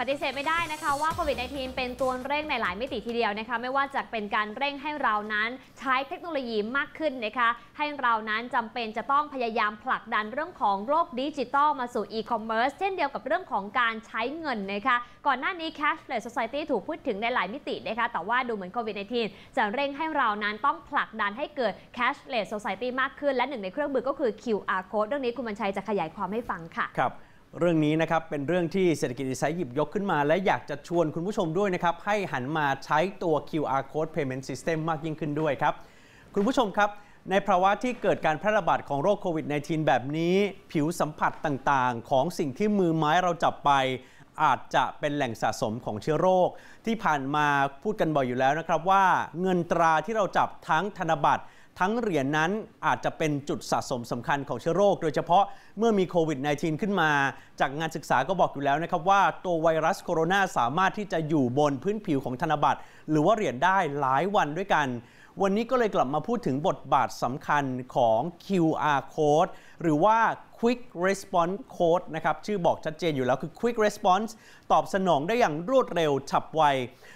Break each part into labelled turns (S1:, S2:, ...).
S1: ปฏิเสธไม่ได้นะคะว่าโควิด -19 เป็นตัวเร่งในหลายมิติทีเดียวนะคะไม่ว่าจะเป็นการเร่งให้เรานั้นใช้เทคโนโลยีมากขึ้นนะคะให้เรานั้นจำเป็นจะต้องพยายามผลักดันเรื่องของโลกดิจิตอลมาสู่อีคอมเมิร์ซเช่นเดียวกับเรื่องของการใช้เงินนะคะก่อนหน้านี้ cashless society ถูกพูดถึงในหลายมิตินะคะแต่ว่าดูเหมือนโควิด -19 จะเร่งให้เรานั้นต้องผลักดันให้เกิด cashless society มากขึ้น และหนึ่งในเครื่องมือก็คือ QR code เรื่องนี้คุณบัญชัยจะขยายความให้ฟังค่ะ
S2: ครับเรื่องนี้นะครับ เป็นเรื่องที่เศรษฐกิจดีไซน์หยิบยกขึ้นมาและอยากจะชวนคุณผู้ชมด้วยนะครับ ให้หันมาใช้ตัว QR code payment system มากยิ่งขึ้นด้วยครับ คุณผู้ชมครับ ในภาวะที่เกิดการแพร่ระบาดของโรคโควิด -19 แบบนี้ ผิวสัมผัสต่างๆ ของสิ่งที่มือไม้เราจับไป อาจจะเป็นแหล่งสะสมของเชื้อโรคที่ผ่านมาพูดกันบ่อยอยู่แล้วนะครับว่าเงินตราที่เราจับทั้งธนบัตรทั้งเหรียญนนั้นอาจจะเป็นจุดสะสมสำคัญของเชื้อโรคโดยเฉพาะเมื่อมีโควิด -19 ขึ้นมา จากงานศึกษาก็บอกอยู่แล้วนะครับว่าตัวไวรัสโคโรนาสามารถที่จะอยู่บนพื้นผิวของธนบัตรหรือว่าเหรียญได้หลายวันด้วยกัน วันนี้ก็เลยกลับมาพูดถึงบทบาทสำคัญของ QR code หรือว่า Quick Response Code นะครับ ชื่อบอกชัดเจนอยู่แล้วคือ Quick Response ตอบสนองได้อย่างรวดเร็วฉับไว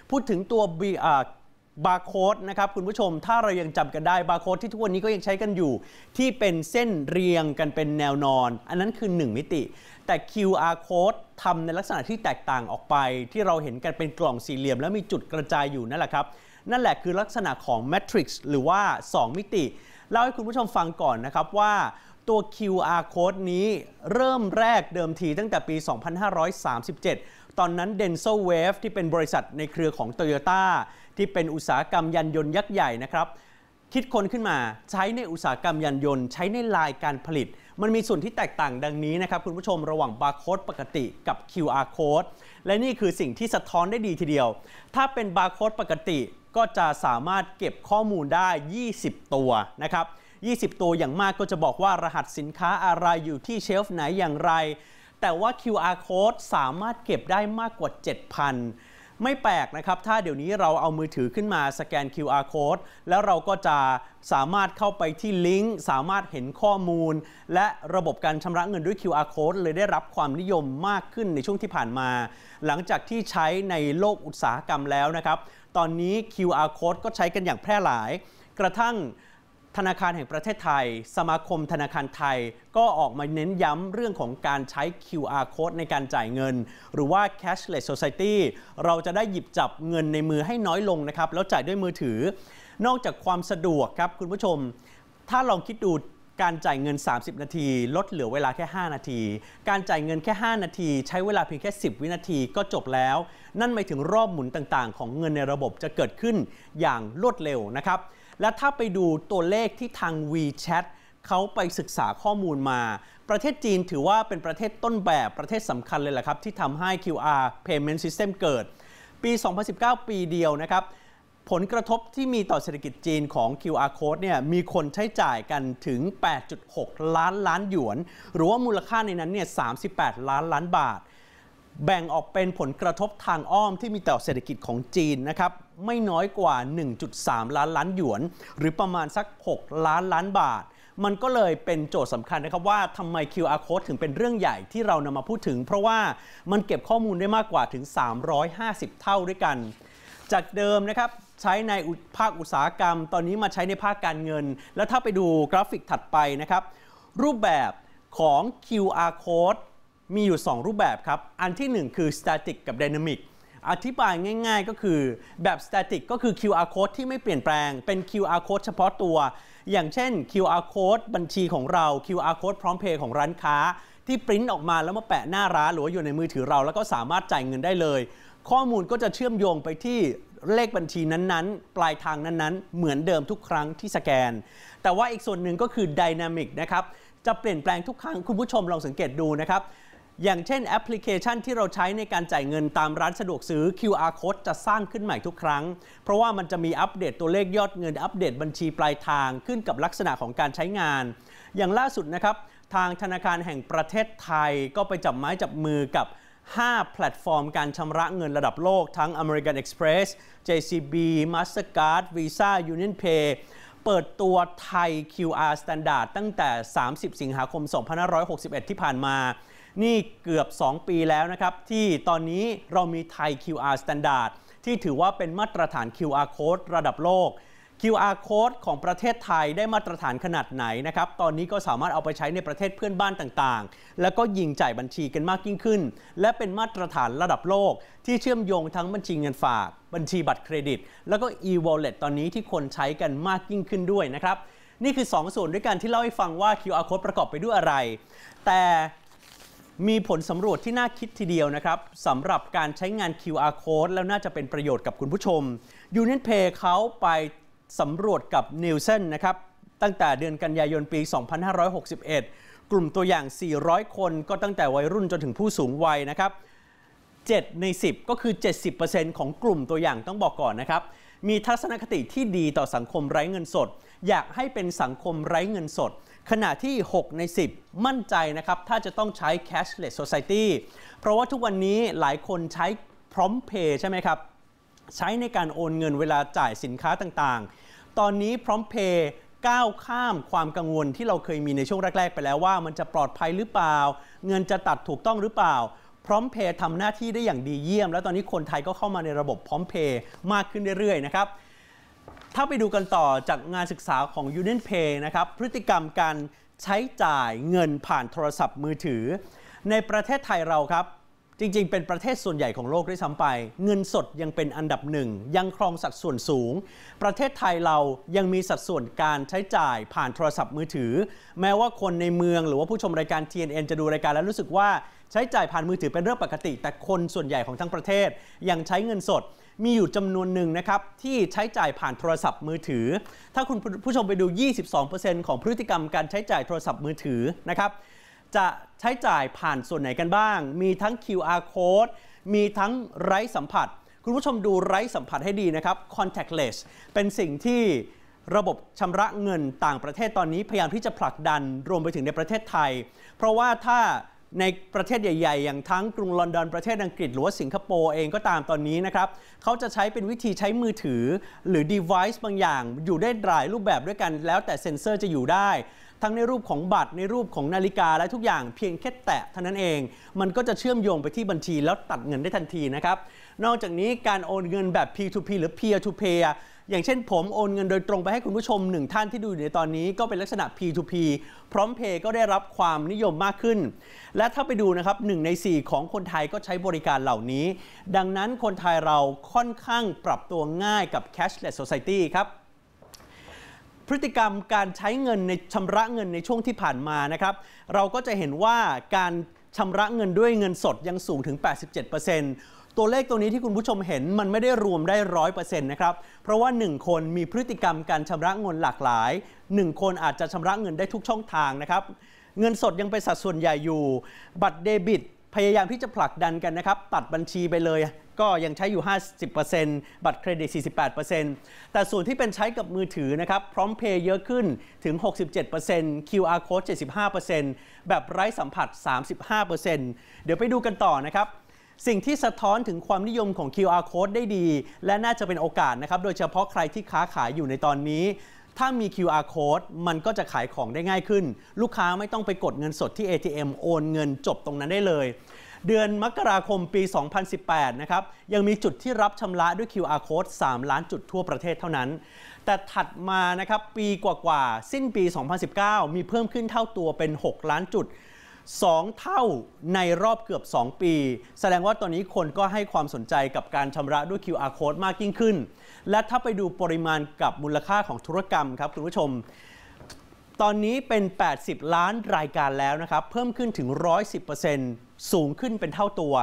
S2: พูดถึงตัวบาร์โค้ดนะครับ คุณผู้ชมถ้าเรายังจำกันได้บาร์โค้ดที่ทุกวันนี้ก็ยังใช้กันอยู่ ที่เป็นเส้นเรียงกันเป็นแนวนอน อันนั้นคือ 1 มิติ แต่ QR code ทำในลักษณะที่แตกต่างออกไป ที่เราเห็นกันเป็นกล่องสี่เหลี่ยม แล้วมีจุดกระจายอยู่ นั่นแหละครับ นั่นแหละคือลักษณะของแมทริกซ์หรือว่า 2 มิติเล่าให้คุณผู้ชมฟังก่อนนะครับว่าตัว QR code นี้เริ่มแรกเดิมทีตั้งแต่ปี 2537 ตอนนั้น Denso Wave ที่เป็นบริษัทในเครือของ Toyota ที่เป็นอุตสาหกรรมยานยนต์ยักษ์ใหญ่นะครับ คิดคนขึ้นมาใช้ในอุตสาหกรรมยานยนต์ ใช้ในลายการผลิต มันมีส่วนที่แตกต่างดังนี้นะครับ คุณผู้ชมระหว่างบาร์โค้ดปกติกับ QR code และนี่คือสิ่งที่สะท้อนได้ดีทีเดียว ถ้าเป็นบาร์โค้ดปกติก็จะสามารถเก็บข้อมูลได้ 20 ตัวนะครับ 20 ตัวอย่างมากก็จะบอกว่ารหัสสินค้าอะไรอยู่ที่เชลฟ์ไหนอย่างไรแต่ว่า QR code สามารถเก็บได้มากกว่า 7,000ไม่แปลกนะครับ ถ้าเดี๋ยวนี้เราเอามือถือขึ้นมาสแกน QR code แล้วเราก็จะสามารถเข้าไปที่ลิงก์สามารถเห็นข้อมูล และระบบการชำระเงินด้วย QR code เลยได้รับความนิยมมากขึ้นในช่วงที่ผ่านมา หลังจากที่ใช้ในโลกอุตสาหกรรมแล้วนะครับ ตอนนี้ QR code ก็ใช้กันอย่างแพร่หลายกระทั่งธนาคารแห่งประเทศไทย สมาคมธนาคารไทยก็ออกมาเน้นย้ำเรื่องของการใช้ QR code ในการจ่ายเงิน หรือว่า cashless society เราจะได้หยิบจับเงินในมือให้น้อยลงนะครับ แล้วจ่ายด้วยมือถือ นอกจากความสะดวกครับคุณผู้ชม ถ้าลองคิดดูการจ่ายเงิน 30 นาที ลดเหลือเวลาแค่ 5 นาที การจ่ายเงินแค่ 5 นาที ใช้เวลาเพียงแค่ 10 วินาทีก็จบแล้ว นั่นหมายถึงรอบหมุนต่างๆ ของเงินในระบบจะเกิดขึ้นอย่างรวดเร็วนะครับและถ้าไปดูตัวเลขที่ทาง WeChat เขาไปศึกษาข้อมูลมา ประเทศจีนถือว่าเป็นประเทศต้นแบบประเทศสำคัญเลยแหละครับ ที่ทำให้ QR Payment System เกิด ปี 2019 ปีเดียวนะครับ ผลกระทบที่มีต่อเศรษฐกิจจีนของ QR code เนี่ยมีคนใช้จ่ายกันถึง 8.6 ล้านล้านหยวนหรือว่ามูลค่าในนั้นเนี่ย 38 ล้านล้านบาท แบ่งออกเป็นผลกระทบทางอ้อมที่มีต่อเศรษฐกิจของจีนนะครับไม่น้อยกว่า 1.3 ล้านล้านหยวน หรือประมาณสัก 6 ล้านล้านบาท มันก็เลยเป็นโจทย์สำคัญนะครับว่าทำไม QR code ถึงเป็นเรื่องใหญ่ที่เรานำมาพูดถึง เพราะว่ามันเก็บข้อมูลได้มากกว่าถึง 350 เท่าด้วยกัน จากเดิมนะครับ ใช้ในภาคอุตสาหกรรม ตอนนี้มาใช้ในภาคการเงิน แล้วถ้าไปดูกราฟิกถัดไปนะครับ รูปแบบของ QR code มีอยู่ 2 รูปแบบครับ อันที่ 1 คือ static กับ dynamic อธิบายง่ายๆก็คือแบบ static ก็คือ QR code ที่ไม่เปลี่ยนแปลงเป็น QR code เฉพาะตัว อย่างเช่น QR code บัญชีของเรา QR code พร้อมเพย์ของร้านค้า ที่ปริ้นออกมาแล้วมาแปะหน้าร้านหรืออยู่ในมือถือเราแล้วก็สามารถจ่ายเงินได้เลย ข้อมูลก็จะเชื่อมโยงไปที่เลขบัญชีนั้นๆ ปลายทางนั้นๆ เหมือนเดิมทุกครั้งที่สแกน แต่ว่าอีกส่วนหนึ่งก็คือดินามิกนะครับจะเปลี่ยนแปลงทุกครั้งคุณผู้ชมลองสังเกตดูนะครับอย่างเช่น แอปพลิเคชันที่เราใช้ในการจ่ายเงินตามร้านสะดวกซื้อ QR code จะสร้างขึ้นใหม่ทุกครั้ง เพราะว่ามันจะมีอัปเดตตัวเลขยอดเงินอัปเดตบัญชีปลายทางขึ้นกับลักษณะของการใช้งาน อย่างล่าสุดนะครับ ทางธนาคารแห่งประเทศไทย ก็ไปจับไม้จับมือกับ 5 แพลตฟอร์มการชำระเงินระดับโลกทั้ง American Express JCB Mastercard Visa Union Pay เปิดตัวไทย QR Standard ตั้งแต่30สิงหาคม2561ที่ผ่านมานี่เกือบ 2 ปีแล้วนะครับ ที่ตอนนี้เรามีไทย QR Standard ที่ถือว่าเป็นมาตรฐาน QR Code ระดับโลก QR code ของประเทศไทยได้มาตรฐานขนาดไหนนะครับตอนนี้ก็สามารถเอาไปใช้ในประเทศเพื่อนบ้านต่างๆ แล้วก็ยิงจ่ายบัญชีกันมากยิ่งขึ้น และเป็นมาตรฐานระดับโลก ที่เชื่อมโยงทั้งบัญชีเงินฝาก บัญชีบัตรเครดิต แล้วก็ e-wallet ตอนนี้ที่คนใช้กันมากยิ่งขึ้นด้วยนะครับนี่คือ 2 ส่วนด้วยกันที่เล่าให้ฟังว่า QR code ประกอบไปด้วยอะไร แต่มีผลสำรวจที่น่าคิดทีเดียวนะครับสำหรับการใช้งาน QR code แล้วน่าจะเป็นประโยชน์กับคุณผู้ชม UnionPay เขาไปสำรวจกับ n i e l s e n นะครับ ตั้งแต่เดือนกันยายนปี 2561 กลุ่มตัวอย่าง 400 คนก็ตั้งแต่วัยรุ่นจนถึงผู้สูงวัยนะครับ 7 ใน 10 ก็คือ 70%ของกลุ่มตัวอย่างต้องบอกก่อนนะครับมีทัศนคติที่ดีต่อสังคมไร้เงินสด อยากให้เป็นสังคมไร้เงินสด ขณะที่ 6 ใน 10 มั่นใจนะครับ ถ้าจะต้องใช้ cashless society เพราะว่าทุกวันนี้หลายคนใช้พร้อมเพย์ใช่ไหมครับ ใช้ในการโอนเงินเวลาจ่ายสินค้าต่างๆ ตอนนี้พร้อมเพย์ก้าวข้ามความกังวลที่เราเคยมีในช่วงแรกๆ ไปแล้วว่ามันจะปลอดภัยหรือเปล่า เงินจะตัดถูกต้องหรือเปล่าพร้อมเพย์ทำหน้าที่ได้อย่างดีเยี่ยม แล้วตอนนี้คนไทยก็เข้ามาในระบบพร้อมเพย์มากขึ้นเรื่อยๆนะครับถ้าไปดูกันต่อจากงานศึกษาของ Union Pay นะครับ พฤติกรรมการใช้จ่ายเงินผ่านโทรศัพท์มือถือ ในประเทศไทยเราครับ จริงๆ เป็นประเทศส่วนใหญ่ของโลกด้วยซ้ำไป เงินสดยังเป็นอันดับหนึ่ง ยังครองสัดส่วนสูง ประเทศไทยเรายังมีสัดส่วนการใช้จ่ายผ่านโทรศัพท์มือถือแม้ว่าคนในเมืองหรือว่าผู้ชมรายการ TNN จะดูรายการแล้วรู้สึกว่าใช้จ่ายผ่านมือถือเป็นเรื่องปกติ แต่คนส่วนใหญ่ของทั้งประเทศยังใช้เงินสด มีอยู่จำนวนหนึ่งนะครับ ที่ใช้จ่ายผ่านโทรศัพท์มือถือ ถ้าคุณผู้ชมไปดู 22%ของพฤติกรรมการใช้จ่ายโทรศัพท์มือถือนะครับจะใช้จ่ายผ่านส่วนไหนกันบ้าง มีทั้ง QR code มีทั้งไร้สัมผัส คุณผู้ชมดูไร้สัมผัสให้ดีนะครับ contactless เป็นสิ่งที่ระบบชำระเงินต่างประเทศตอนนี้พยายามที่จะผลักดันรวมไปถึงในประเทศไทย เพราะว่าถ้าในประเทศใหญ่ๆ อย่างทั้งกรุงลอนดอนประเทศอังกฤษ หรือว่าสิงคโปร์เองก็ตามตอนนี้นะครับเขาจะใช้เป็นวิธีใช้มือถือ หรือ device บางอย่างอยู่ได้หลายรูปแบบด้วยกัน แล้วแต่เซ็นเซอร์จะอยู่ได้ทั้งในรูปของบัตรในรูปของนาฬิกาและทุกอย่างเพียงแค่แตะเท่านั้นเอง มันก็จะเชื่อมโยงไปที่บัญชีแล้วตัดเงินได้ทันทีนะครับ นอกจากนี้การโอนเงินแบบ P2P หรือ Peer to p e e r อย่างเช่นผมโอนเงินโดยตรงไปให้คุณผู้ชมหนึ่งท่านที่ดูอยู่ในตอนนี้ก็เป็นลักษณะ P2P พร้อมเพย์ก็ได้รับความนิยมมากขึ้น และถ้าไปดูนะครับหนึ่งใน4ของคนไทยก็ใช้บริการเหล่านี้ ดังนั้นคนไทยเราค่อนข้างปรับตัวง่ายกับ cashless society ครับพฤติกรรมการใช้เงินในชำระเงินในช่วงที่ผ่านมานะครับ เราก็จะเห็นว่าการชำระเงินด้วยเงินสดยังสูงถึง 87%ตัวเลขตัวนี้ที่คุณผู้ชมเห็นมันไม่ได้รวมได้ร้อยเปอร์เซ็นต์นะครับเพราะว่า 1 คนมีพฤติกรรมการชำระเงินหลากหลาย 1 คนอาจจะชำระเงินได้ทุกช่องทางนะครับเงินสดยังเป็นสัดส่วนใหญ่อยู่ บัตรเดบิตพยายามที่จะผลักดันกันนะครับ ตัดบัญชีไปเลย ก็ยังใช้อยู่ 50%บัตรเครดิต48%แต่ส่วนที่เป็นใช้กับมือถือนะครับ พร้อมเพย์เยอะขึ้นถึง 67% QR code 75%แบบไร้สัมผัส 35%เดี๋ยวไปดูกันต่อนะครับ สิ่งที่สะท้อนถึงความนิยมของ QR code ได้ดี และน่าจะเป็นโอกาสนะครับ โดยเฉพาะใครที่ค้าขายอยู่ในตอนนี้ถ้ามี QR code มันก็จะขายของได้ง่ายขึ้น ลูกค้าไม่ต้องไปกดเงินสดที่ ATM โอนเงินจบตรงนั้นได้เลย เดือนมกราคมปี 2018 นะครับ ยังมีจุดที่รับชำระด้วย QR code 3 ล้านจุดทั่วประเทศเท่านั้น แต่ถัดมานะครับ ปีกว่าๆ สิ้นปี 2019 มีเพิ่มขึ้นเท่าตัวเป็น 6 ล้านจุด2 เท่าในรอบเกือบ 2 ปี แสดงว่าตอนนี้คนก็ให้ความสนใจกับการชำระด้วย QR code มากยิ่งขึ้น และถ้าไปดูปริมาณกับมูลค่าของธุรกรรมครับ คุณผู้ชม ตอนนี้เป็น 80 ล้านรายการแล้วนะครับ เพิ่มขึ้นถึง 110%สูงขึ้นเป็นเท่าตัว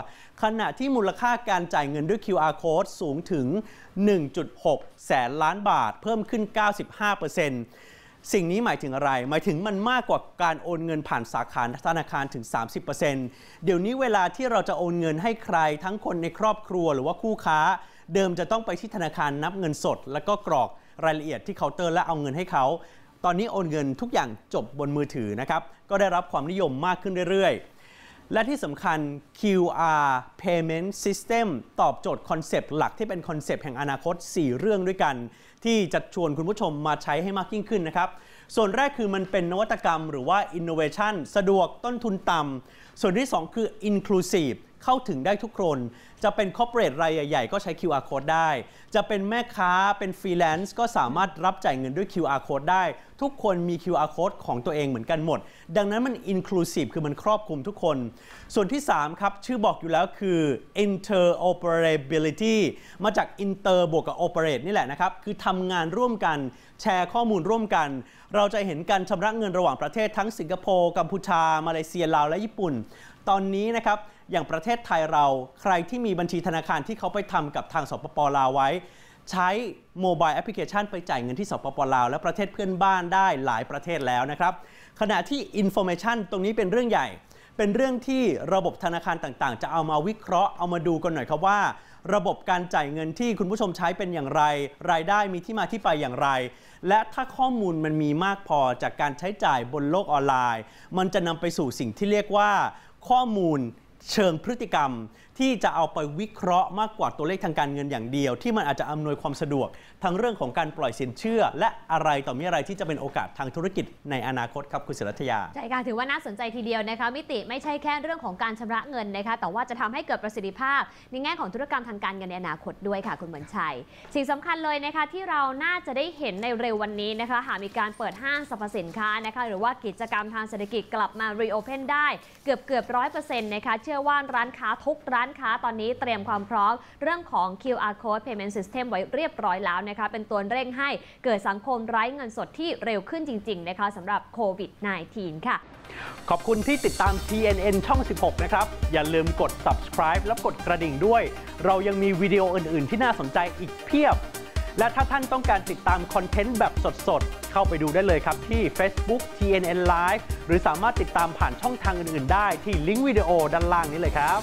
S2: ขณะที่มูลค่าการจ่ายเงินด้วย QR code สูงถึง 1.6 แสนล้านบาท เพิ่มขึ้น95%สิ่งนี้หมายถึงอะไร หมายถึงมันมากกว่าการโอนเงินผ่านสาขาธนาคารถึง 30%เดี๋ยวนี้เวลาที่เราจะโอนเงินให้ใครทั้งคนในครอบครัวหรือว่าคู่ค้า เดิมจะต้องไปที่ธนาคารนับเงินสด แล้วก็กรอกรายละเอียดที่เคาน์เตอร์และเอาเงินให้เขา ตอนนี้โอนเงินทุกอย่างจบบนมือถือนะครับก็ได้รับความนิยมมากขึ้นเรื่อย ๆและที่สำคัญ QR Payment System ตอบโจทย์คอนเซปต์หลักที่เป็นคอนเซปต์แห่งอนาคต 4 เรื่องด้วยกัน ที่จะชวนคุณผู้ชมมาใช้ให้มากยิ่งขึ้นนะครับ ส่วนแรกคือมันเป็นนวัตกรรมหรือว่า Innovation สะดวกต้นทุนต่ำ ส่วนที่ 2 คือ Inclusive เข้าถึงได้ทุกคน จะเป็นคอร์เปอเรทรายใหญ่ก็ใช้ QR code ได้ จะเป็นแม่ค้าเป็นฟรีแลนซ์ก็สามารถรับจ่ายเงินด้วย QR code ได้ ทุกคนมี QR code ของตัวเองเหมือนกันหมด ดังนั้นมัน inclusive คือมันครอบคลุมทุกคน ส่วนที่ 3 ครับ ชื่อบอกอยู่แล้วคือ interoperability มาจาก inter บวกกับ operate นี่แหละนะครับ คือทำงานร่วมกัน แชร์ข้อมูลร่วมกัน เราจะเห็นการชำระเงินระหว่างประเทศทั้งสิงคโปร์กัมพูชา มาเลเซียลาวและญี่ปุ่นตอนนี้นะครับอย่างประเทศไทยเราใครที่มีบัญชีธนาคารที่เขาไปทำกับทางสปปลาวไว้ ใช้โมบายแอปพลิเคชันไปจ่ายเงินที่สปปลาว และประเทศเพื่อนบ้านได้หลายประเทศแล้วนะครับ ขณะที่อินโฟเมชันตรงนี้เป็นเรื่องใหญ่ เป็นเรื่องที่ระบบธนาคารต่าง ๆ จะเอามาวิเคราะห์ เอามาดูกันหน่อยครับว่า ระบบการจ่ายเงินที่คุณผู้ชมใช้เป็นอย่างไร รายได้มีที่มาที่ไปอย่างไร และถ้าข้อมูลมันมีมากพอจากการใช้จ่ายบนโลกออนไลน์ มันจะนำไปสู่สิ่งที่เรียกว่าข้อมูลเชิงพฤติกรรมที่จะเอาไปวิเคราะห์มากกว่าตัวเลขทางการเงินอย่างเดียว ที่มันอาจจะอำนวยความสะดวกทั้งเรื่องของการปล่อยสินเชื่อ และอะไรต่อมีอะไรที่จะเป็นโอกาสทางธุรกิจในอนาคตครับคุณศิรัทยา
S1: ใช่ค่ะถือว่าน่าสนใจทีเดียวนะคะมิติไม่ใช่แค่เรื่องของการชำระเงินนะคะแต่ว่าจะทำให้เกิดประสิทธิภาพในแง่ของธุรกรรมทางการเงินในอนาคตด้วยค่ะคุณเหมือนชัย สิ่งสำคัญเลยนะคะที่เราน่าจะได้เห็นในเร็ววันนี้นะคะหากมีการเปิดห้างสรรพสินค้านะคะหรือว่ากิจกรรมทางเศรษฐกิจกลับมารีโอเพนได้เกือบเกือบร้อยเปอร์เซ็นต์นะคะเชื่อว่าร้านค้าทุกร้านานค้าตอนนี้เตรียมความพร้อมเรื่องของ QR code payment system ไว้เรียบร้อยแล้วนะคะ เป็นตัวเร่งให้เกิดสังคมไร้เงินสดที่เร็วขึ้นจริง ๆ นะคะสำหรับโควิด -19 ค่ะ
S2: ขอบคุณที่ติดตาม TNN ช่อง 16 นะครับ อย่าลืมกด subscribe และกดกระดิ่งด้วย เรายังมีวิดีโออื่น ๆ ที่น่าสนใจอีกเพียบ และถ้าท่านต้องการติดตามคอนเทนต์แบบสดๆเข้าไปดูได้เลยครับที่ Facebook TNN Live หรือสามารถติดตามผ่านช่องทางอื่นๆ ได้ที่ลิงก์วิดีโอด้านล่างนี้เลยครับ